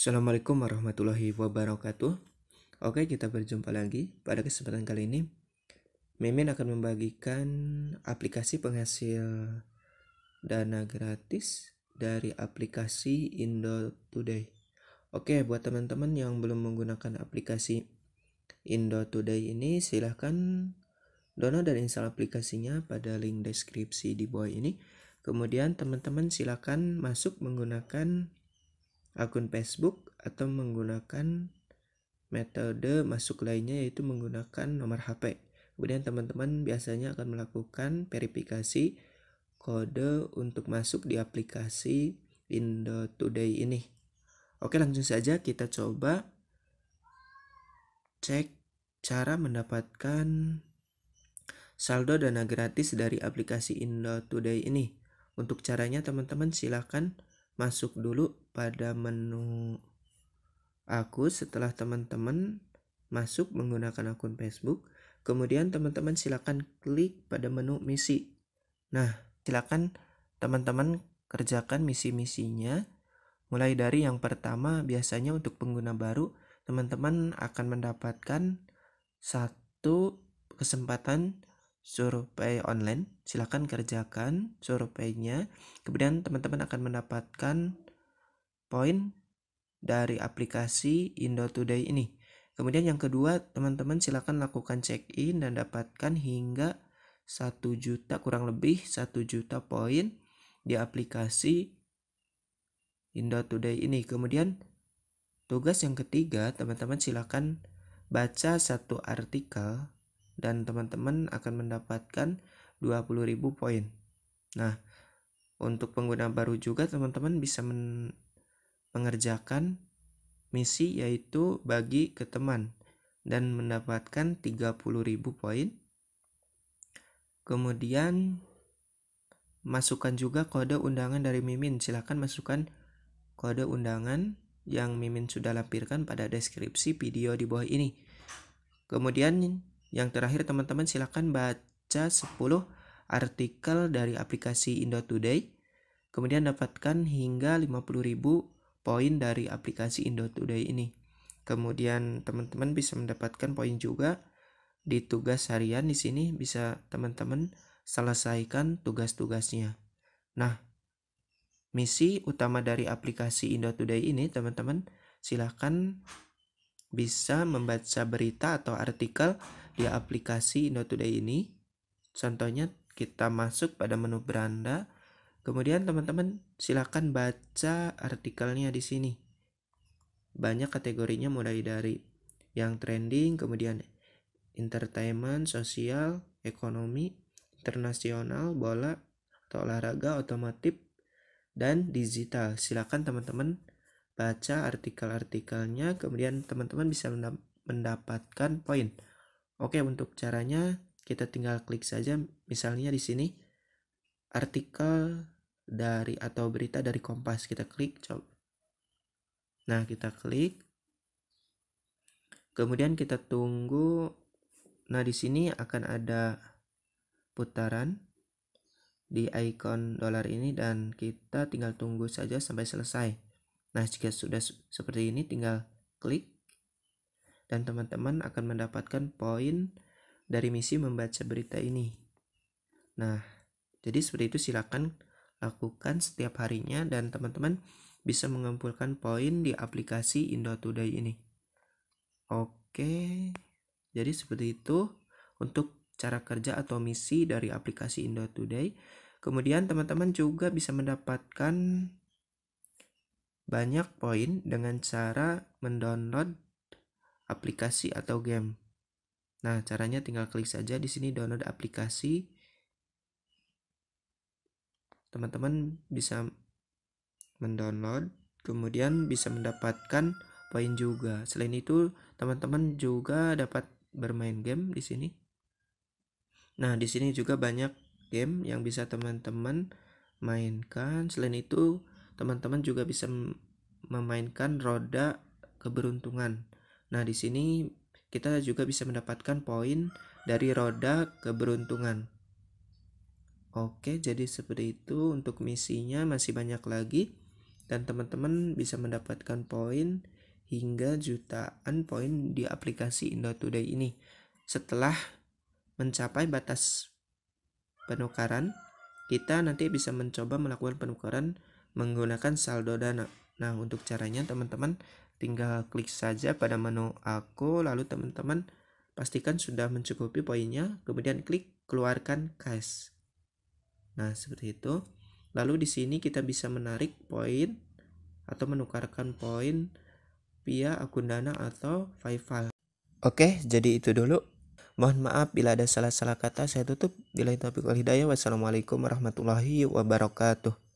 Assalamualaikum warahmatullahi wabarakatuh. Oke, kita berjumpa lagi pada kesempatan kali ini. Mimin akan membagikan aplikasi penghasil dana gratis dari aplikasi Indo Today. Oke, buat teman-teman yang belum menggunakan aplikasi Indo Today ini, silahkan download dan install aplikasinya pada link deskripsi di bawah ini. Kemudian teman-teman silahkan masuk menggunakan akun Facebook atau menggunakan metode masuk lainnya yaitu menggunakan nomor HP. Kemudian teman-teman biasanya akan melakukan verifikasi kode untuk masuk di aplikasi Indo Today ini. Oke, langsung saja kita coba cek cara mendapatkan saldo dana gratis dari aplikasi Indo Today ini. Untuk caranya teman-teman silahkan masuk dulu pada menu aku setelah teman-teman masuk menggunakan akun Facebook. Kemudian teman-teman silakan klik pada menu misi. Nah, silakan teman-teman kerjakan misi-misinya. Mulai dari yang pertama, biasanya untuk pengguna baru, teman-teman akan mendapatkan satu kesempatan survei online. Silakan kerjakan surveinya. Kemudian teman-teman akan mendapatkan poin dari aplikasi Indo Today ini. Kemudian yang kedua, teman-teman silakan lakukan check-in dan dapatkan hingga 1 juta kurang lebih 1 juta poin di aplikasi Indo Today ini. Kemudian tugas yang ketiga, teman-teman silakan baca satu artikel dan teman-teman akan mendapatkan 20.000 poin. Nah, untuk pengguna baru juga teman-teman bisa men mengerjakan misi yaitu bagi ke teman dan mendapatkan 30.000 poin. Kemudian masukkan juga kode undangan dari Mimin. Silahkan masukkan kode undangan yang Mimin sudah lampirkan pada deskripsi video di bawah ini. Kemudian yang terakhir teman-teman silahkan baca 10 artikel dari aplikasi Indo Today. Kemudian dapatkan hingga 50.000 poin dari aplikasi Indo Today ini. Kemudian teman-teman bisa mendapatkan poin juga di tugas harian di sini bisa teman-teman selesaikan tugas-tugasnya. Nah, misi utama dari aplikasi Indo Today ini teman-teman silahkan bisa membaca berita atau artikel di aplikasi Indo Today ini. Contohnya kita masuk pada menu beranda, Kemudian teman-teman silakan baca artikelnya di sini. Banyak kategorinya mulai dari yang trending, kemudian entertainment, sosial, ekonomi, internasional, bola, atau olahraga, otomotif, dan digital. Silakan teman-teman baca artikel-artikelnya, kemudian teman-teman bisa mendapatkan poin. Oke, untuk caranya kita tinggal klik saja misalnya di sini artikel dari atau berita dari Kompas kita klik coba nah kita klik kemudian kita tunggu nah di sini akan ada putaran di ikon dolar ini dan kita tinggal tunggu saja sampai selesai. Nah, jika sudah seperti ini tinggal klik dan teman-teman akan mendapatkan poin dari misi membaca berita ini. Nah, jadi seperti itu silakan lakukan setiap harinya dan teman-teman bisa mengumpulkan poin di aplikasi Indo Today ini. Oke. Jadi seperti itu untuk cara kerja atau misi dari aplikasi Indo Today. Kemudian teman-teman juga bisa mendapatkan banyak poin dengan cara mendownload aplikasi atau game. Nah, caranya tinggal klik saja di sini download aplikasi teman-teman bisa mendownload kemudian bisa mendapatkan poin juga. Selain itu, teman-teman juga dapat bermain game di sini. Nah, di sini juga banyak game yang bisa teman-teman mainkan. Selain itu, teman-teman juga bisa memainkan roda keberuntungan. Nah, di sini kita juga bisa mendapatkan poin dari roda keberuntungan. Oke, jadi seperti itu untuk misinya masih banyak lagi dan teman-teman bisa mendapatkan poin hingga jutaan poin di aplikasi Indotoday ini setelah mencapai batas penukaran kita nanti bisa mencoba melakukan penukaran menggunakan saldo dana nah untuk caranya teman-teman tinggal klik saja pada menu aku lalu teman-teman pastikan sudah mencukupi poinnya kemudian klik keluarkan cash Nah, seperti itu. Lalu di sini kita bisa menarik poin atau menukarkan poin via akun Dana atau PayPal Oke, jadi itu dulu. Mohon maaf bila ada salah-salah kata. Saya tutup. Bila itu topik wal hidayah. Wassalamualaikum warahmatullahi wabarakatuh.